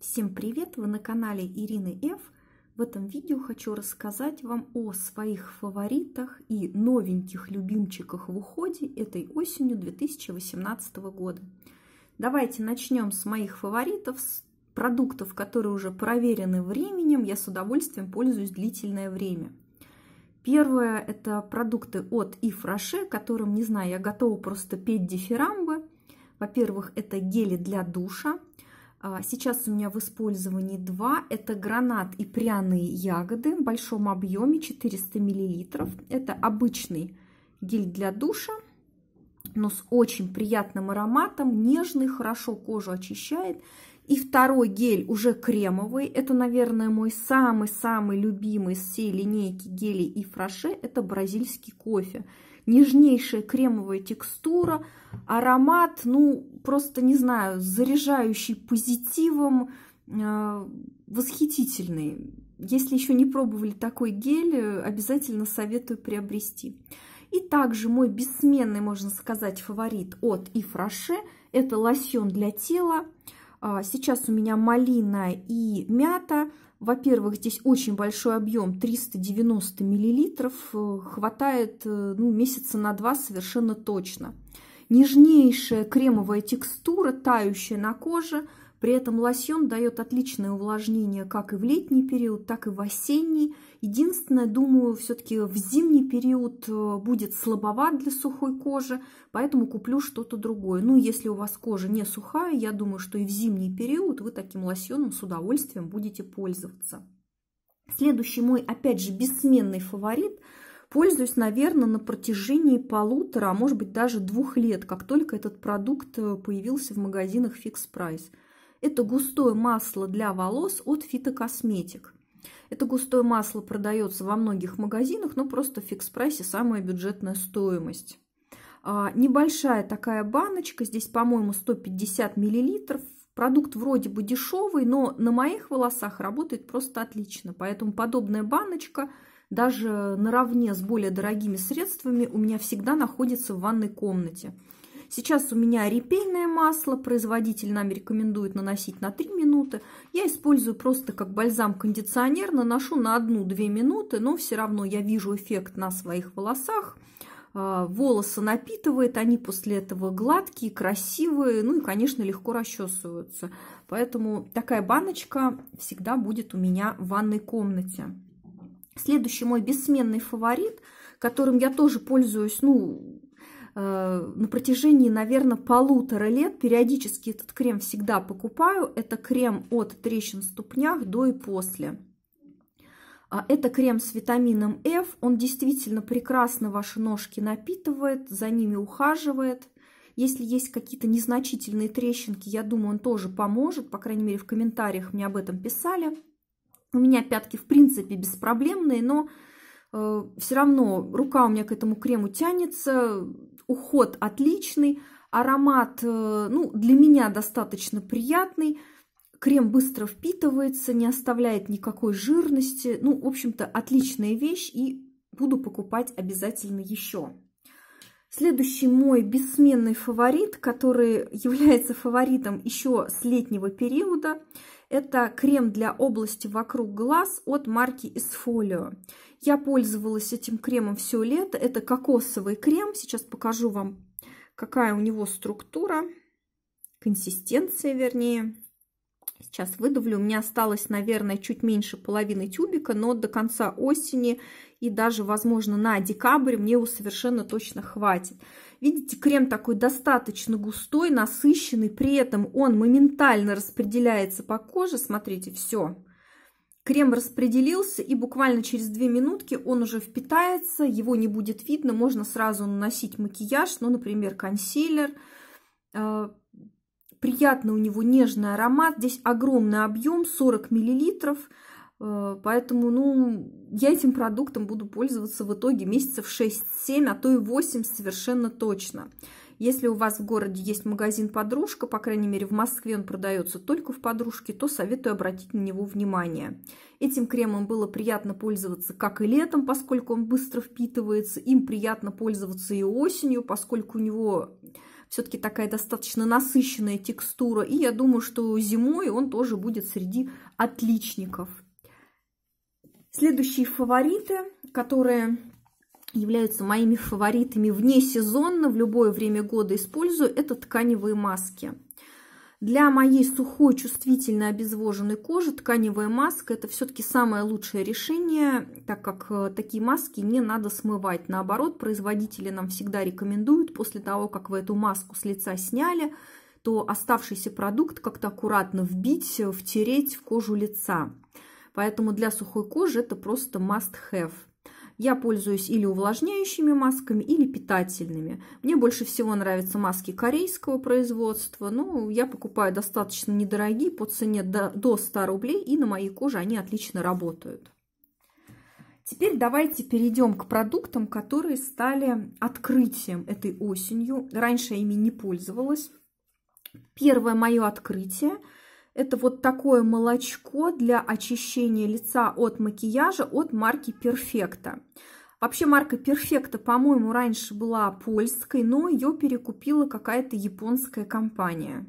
Всем привет! Вы на канале Ирины Ф. В этом видео хочу рассказать вам о своих фаворитах и новеньких любимчиках в уходе этой осенью 2018 года. Давайте начнем с моих фаворитов, с продуктов, которые уже проверены временем, я с удовольствием пользуюсь длительное время. Первое – это продукты от Ив которым, не знаю, я готова просто петь дифирамбы. Во-первых, это гели для душа – а, сейчас у меня в использовании два. Это гранат и пряные ягоды в большом объеме 400 мл. Это обычный гель для душа, но с очень приятным ароматом, нежный, хорошо кожу очищает. И второй гель уже кремовый. Это, наверное, мой самый-самый любимый из всей линейки гелей и фраше. Это бразильский кофе нежнейшая кремовая текстура, аромат, ну, просто, не знаю, заряжающий позитивом, э, восхитительный. Если еще не пробовали такой гель, э, обязательно советую приобрести. И также мой бессменный, можно сказать, фаворит от Ифраше это лосьон для тела. А, сейчас у меня малина и мята – во-первых, здесь очень большой объем, 390 миллилитров э, хватает э, ну, месяца на два совершенно точно. Нежнейшая кремовая текстура, тающая на коже – при этом лосьон дает отличное увлажнение как и в летний период, так и в осенний. Единственное, думаю, все-таки в зимний период э, будет слабоват для сухой кожи, поэтому куплю что-то другое. Ну, если у вас кожа не сухая, я думаю, что и в зимний период вы таким лосьоном с удовольствием будете пользоваться. Следующий мой, опять же, бессменный фаворит – пользуюсь, наверное, на протяжении полутора, а может быть даже двух лет, как только этот продукт э, появился в магазинах Fix Price. Это густое масло для волос от фитокосметик. Это густое масло продается во многих магазинах, но просто в фикс-прайсе самая бюджетная стоимость. А, небольшая такая баночка, здесь, по-моему, 150 миллилитров. Продукт вроде бы дешевый, но на моих волосах работает просто отлично. Поэтому подобная баночка даже наравне с более дорогими средствами у меня всегда находится в ванной комнате. Сейчас у меня репейное масло, производитель нам рекомендует наносить на 3 минуты. Я использую просто как бальзам-кондиционер, наношу на 1-2 минуты, но все равно я вижу эффект на своих волосах. А, волосы напитывает, они после этого гладкие, красивые, ну и, конечно, легко расчесываются. Поэтому такая баночка всегда будет у меня в ванной комнате. Следующий мой бессменный фаворит, которым я тоже пользуюсь, ну, Э, на протяжении, наверное, полутора лет периодически этот крем всегда покупаю. Это крем от трещин в ступнях до и после. А, это крем с витамином F. Он действительно прекрасно ваши ножки напитывает, за ними ухаживает. Если есть какие-то незначительные трещинки, я думаю, он тоже поможет. По крайней мере, в комментариях мне об этом писали. У меня пятки, в принципе, беспроблемные, но э, все равно рука у меня к этому крему тянется, уход отличный, аромат, э, ну, для меня достаточно приятный. Крем быстро впитывается, не оставляет никакой жирности. Ну, в общем-то, отличная вещь и буду покупать обязательно еще. Следующий мой бессменный фаворит, который является фаворитом еще с летнего периода – это крем для области вокруг глаз от марки Isfolio. Я пользовалась этим кремом все лето. Это кокосовый крем. Сейчас покажу вам, какая у него структура, консистенция вернее. Сейчас выдавлю. У меня осталось, наверное, чуть меньше половины тюбика, но до конца осени и даже, возможно, на декабрь мне его совершенно точно хватит. Видите, крем такой достаточно густой, насыщенный, при этом он моментально распределяется по коже. Смотрите, все. Крем распределился, и буквально через 2 минутки он уже впитается, его не будет видно, можно сразу наносить макияж, ну, например, консилер. А, приятный у него нежный аромат, здесь огромный объем, 40 миллилитров мл Э, поэтому, ну, я этим продуктом буду пользоваться в итоге месяцев 6-7, а то и 8 совершенно точно. Если у вас в городе есть магазин «Подружка», по крайней мере, в Москве он продается только в «Подружке», то советую обратить на него внимание. Этим кремом было приятно пользоваться как и летом, поскольку он быстро впитывается. Им приятно пользоваться и осенью, поскольку у него все-таки такая достаточно насыщенная текстура. И я думаю, что зимой он тоже будет среди отличников. Следующие фавориты, которые являются моими фаворитами вне сезонно, в любое время года использую, это тканевые маски. Для моей сухой, чувствительной, обезвоженной кожи тканевая маска – это все-таки самое лучшее решение, так как э, такие маски не надо смывать. Наоборот, производители нам всегда рекомендуют после того, как вы эту маску с лица сняли, то оставшийся продукт как-то аккуратно вбить, э, втереть в кожу лица. Поэтому для сухой кожи это просто must-have. Я пользуюсь или увлажняющими масками, или питательными. Мне больше всего нравятся маски корейского производства. Ну, я покупаю достаточно недорогие, по цене до 100 рублей, и на моей коже они отлично работают. Теперь давайте перейдем к продуктам, которые стали открытием этой осенью. Раньше я ими не пользовалась. Первое мое открытие – это вот такое молочко для очищения лица от макияжа от марки Перфекта. Вообще марка Перфекта, по-моему, раньше была польской, но ее перекупила какая-то японская компания.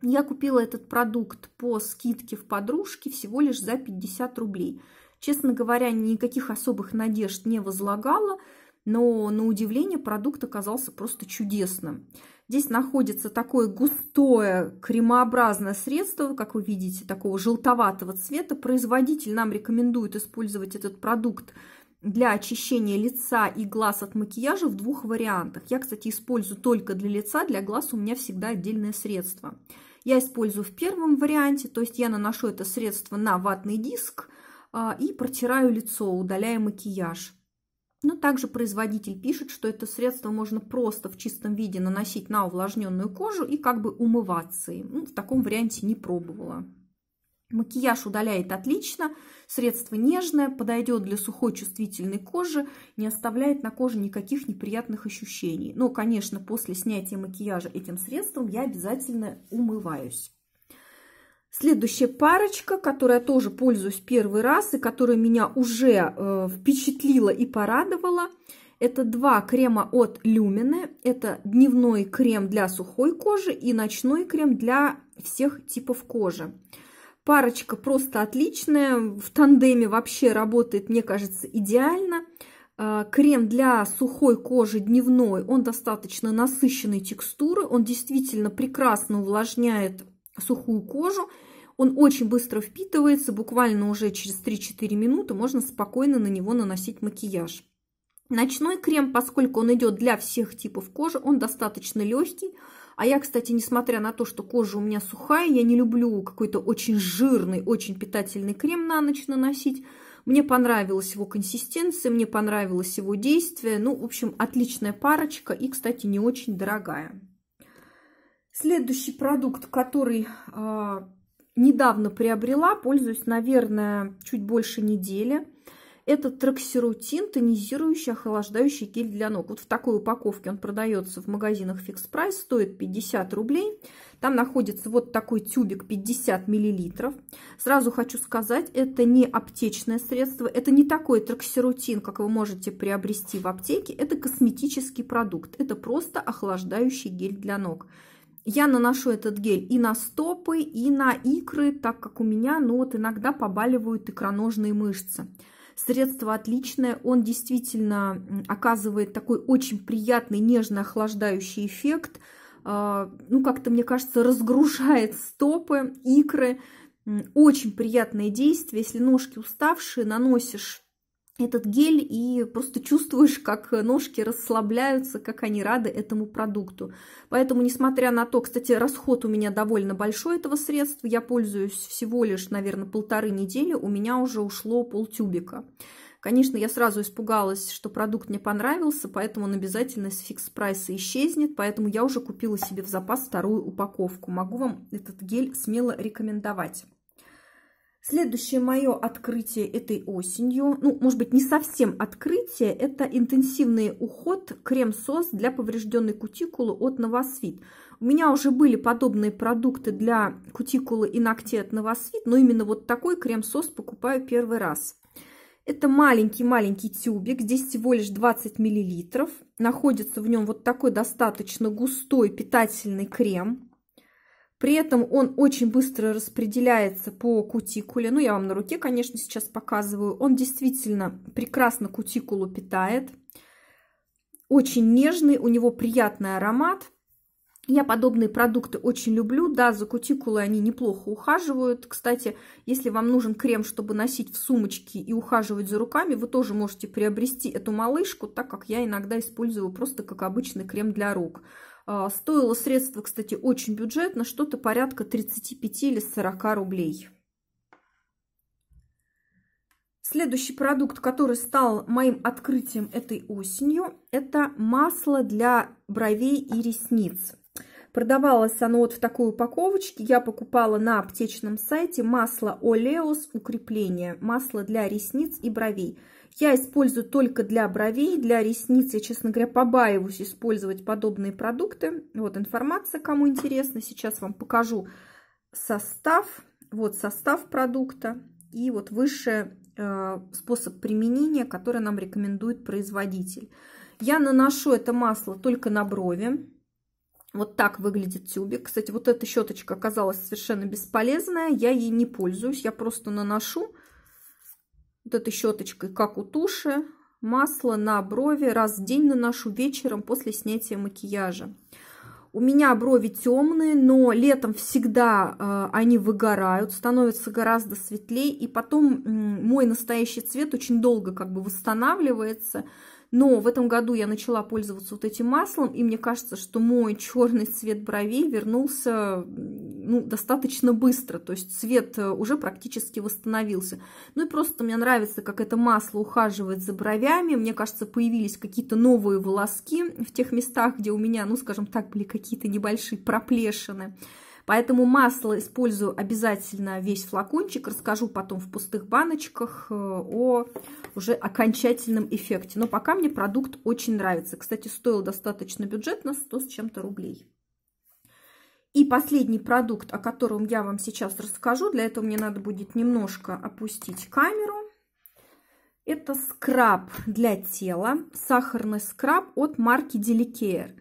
Я купила этот продукт по скидке в подружке всего лишь за 50 рублей. Честно говоря, никаких особых надежд не возлагала, но на удивление продукт оказался просто чудесным. Здесь находится такое густое кремообразное средство, как вы видите, такого желтоватого цвета. Производитель нам рекомендует использовать этот продукт для очищения лица и глаз от макияжа в двух вариантах. Я, кстати, использую только для лица, для глаз у меня всегда отдельное средство. Я использую в первом варианте, то есть я наношу это средство на ватный диск а, и протираю лицо, удаляя макияж. Но также производитель пишет, что это средство можно просто в чистом виде наносить на увлажненную кожу и как бы умываться Ну, в таком варианте не пробовала. Макияж удаляет отлично, средство нежное, подойдет для сухой чувствительной кожи, не оставляет на коже никаких неприятных ощущений. Но, конечно, после снятия макияжа этим средством я обязательно умываюсь. Следующая парочка, которая тоже пользуюсь первый раз и которая меня уже э, впечатлила и порадовала, это два крема от Люмине. Это дневной крем для сухой кожи и ночной крем для всех типов кожи. Парочка просто отличная, в тандеме вообще работает, мне кажется, идеально. Э, крем для сухой кожи дневной, он достаточно насыщенной текстуры, он действительно прекрасно увлажняет сухую кожу – он очень быстро впитывается, буквально уже через 3-4 минуты можно спокойно на него наносить макияж. Ночной крем, поскольку он идет для всех типов кожи, он достаточно легкий. А я, кстати, несмотря на то, что кожа у меня сухая, я не люблю какой-то очень жирный, очень питательный крем на ночь наносить. Мне понравилась его консистенция, мне понравилось его действие. Ну, в общем, отличная парочка и, кстати, не очень дорогая. Следующий продукт, который а, недавно приобрела, пользуюсь, наверное, чуть больше недели. Это троксерутин, тонизирующий, охлаждающий гель для ног. Вот в такой упаковке он продается в магазинах Fix Price, стоит 50 рублей. Там находится вот такой тюбик 50 миллилитров. Сразу хочу сказать, это не аптечное средство, это не такой троксерутин, как вы можете приобрести в аптеке. Это косметический продукт, это просто охлаждающий гель для ног. Я наношу этот гель и на стопы, и на икры, так как у меня, ну вот иногда побаливают икроножные мышцы. Средство отличное, он действительно оказывает такой очень приятный, нежно охлаждающий эффект. А, ну, как-то, мне кажется, разгружает стопы, икры. Очень приятное действие. Если ножки уставшие, наносишь этот гель и просто чувствуешь, как ножки расслабляются, как они рады этому продукту. Поэтому, несмотря на то, кстати, расход у меня довольно большой этого средства, я пользуюсь всего лишь, наверное, полторы недели, у меня уже ушло полтюбика. Конечно, я сразу испугалась, что продукт мне понравился, поэтому он обязательно с фикс-прайса исчезнет, поэтому я уже купила себе в запас вторую упаковку. Могу вам этот гель смело рекомендовать. Следующее мое открытие этой осенью, ну, может быть, не совсем открытие, это интенсивный уход крем-сос для поврежденной кутикулы от Новосвит. У меня уже были подобные продукты для кутикулы и ногтей от Новосвит, но именно вот такой крем-сос покупаю первый раз. Это маленький-маленький тюбик, здесь всего лишь 20 мл. Находится в нем вот такой достаточно густой питательный крем. При этом он очень быстро распределяется по кутикуле. Ну, я вам на руке, конечно, сейчас показываю. Он действительно прекрасно кутикулу питает. Очень нежный, у него приятный аромат. Я подобные продукты очень люблю. Да, за кутикулой они неплохо ухаживают. Кстати, если вам нужен крем, чтобы носить в сумочке и ухаживать за руками, вы тоже можете приобрести эту малышку, так как я иногда использую просто как обычный крем для рук. А, стоило средство, кстати, очень бюджетно, что-то порядка 35 или 40 рублей. Следующий продукт, который стал моим открытием этой осенью, это масло для бровей и ресниц. Продавалось оно вот в такой упаковочке. Я покупала на аптечном сайте масло Олеос укрепление, масло для ресниц и бровей. Я использую только для бровей, для ресниц. Я, честно говоря, побаиваюсь использовать подобные продукты. Вот информация, кому интересно. Сейчас вам покажу состав. Вот состав продукта и вот выше э, способ применения, который нам рекомендует производитель. Я наношу это масло только на брови. Вот так выглядит тюбик. Кстати, вот эта щеточка оказалась совершенно бесполезная. Я ей не пользуюсь, я просто наношу вот этой щеточкой, как у туши, масло на брови раз в день наношу вечером после снятия макияжа. У меня брови темные, но летом всегда э, они выгорают, становятся гораздо светлее, и потом э, мой настоящий цвет очень долго как бы восстанавливается, но в этом году я начала пользоваться вот этим маслом, и мне кажется, что мой черный цвет бровей вернулся ну, достаточно быстро, то есть цвет э, уже практически восстановился. Ну и просто мне нравится, как это масло ухаживает за бровями, мне кажется, появились какие-то новые волоски в тех местах, где у меня, ну, скажем так, были какие-то небольшие проплешины. Поэтому масло использую обязательно весь флакончик. Расскажу потом в пустых баночках э, о уже окончательном эффекте. Но пока мне продукт очень нравится. Кстати, стоил достаточно бюджетно, 100 с чем-то рублей. И последний продукт, о котором я вам сейчас расскажу, для этого мне надо будет немножко опустить камеру. Это скраб для тела, сахарный скраб от марки Delicare.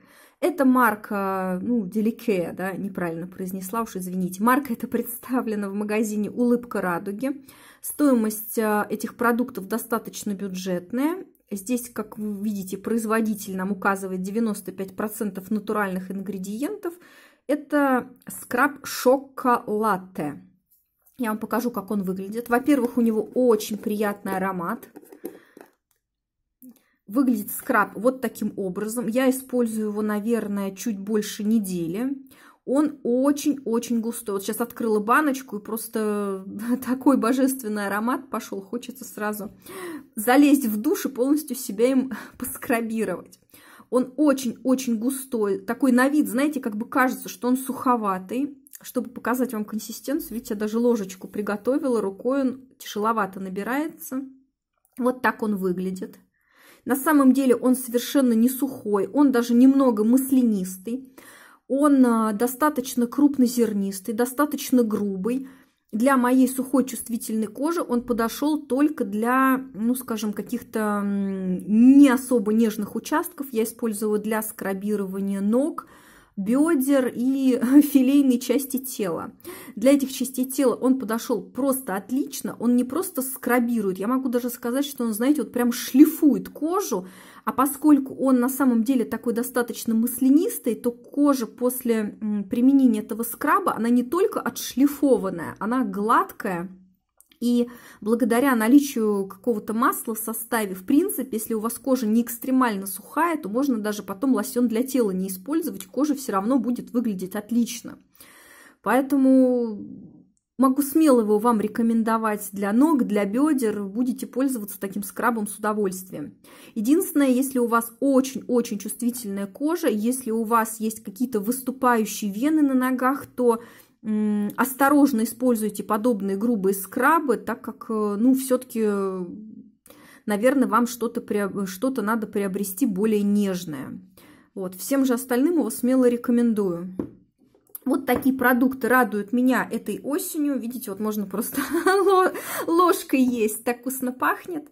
Это марка, ну, Delicare, да, неправильно произнесла, уж извините. Марка эта представлена в магазине «Улыбка радуги». Стоимость э, этих продуктов достаточно бюджетная. Здесь, как вы видите, производитель нам указывает 95% натуральных ингредиентов. Это скраб шоколатте. Я вам покажу, как он выглядит. Во-первых, у него очень приятный аромат. Выглядит скраб вот таким образом. Я использую его, наверное, чуть больше недели. Он очень-очень густой. Вот сейчас открыла баночку, и просто такой божественный аромат пошел. Хочется сразу залезть в душ и полностью себя им поскрабировать. Он очень-очень густой, такой на вид, знаете, как бы кажется, что он суховатый чтобы показать вам консистенцию, видите, я даже ложечку приготовила, рукой он тяжеловато набирается. Вот так он выглядит. На самом деле он совершенно не сухой, он даже немного маслянистый. Он а, достаточно крупнозернистый, достаточно грубый. Для моей сухой чувствительной кожи он подошел только для, ну, скажем, каких-то не особо нежных участков. Я использовала для скрабирования ног, бедер и филейной части тела. Для этих частей тела он подошел просто отлично, он не просто скрабирует, я могу даже сказать, что он, знаете, вот прям шлифует кожу, а поскольку он на самом деле такой достаточно маслянистый, то кожа после применения этого скраба, она не только отшлифованная, она гладкая, и благодаря наличию какого-то масла в составе, в принципе, если у вас кожа не экстремально сухая, то можно даже потом лосьон для тела не использовать, кожа все равно будет выглядеть отлично. Поэтому могу смело его вам рекомендовать для ног, для бедер. Будете пользоваться таким скрабом с удовольствием. Единственное, если у вас очень-очень чувствительная кожа, если у вас есть какие-то выступающие вены на ногах, то осторожно используйте подобные грубые скрабы, так как, э, ну, все-таки, наверное, вам что-то что надо приобрести более нежное. Вот. Всем же остальным его смело рекомендую. Вот такие продукты радуют меня этой осенью. Видите, вот можно просто ложкой есть, так вкусно пахнет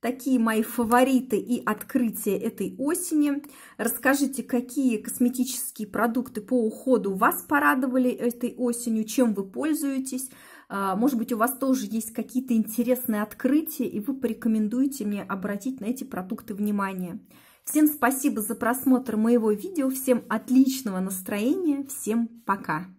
такие мои фавориты и открытия этой осени. Расскажите, какие косметические продукты по уходу вас порадовали этой осенью, чем вы пользуетесь. А, может быть, у вас тоже есть какие-то интересные открытия, и вы порекомендуете мне обратить на эти продукты внимание. Всем спасибо за просмотр моего видео, всем отличного настроения, всем пока!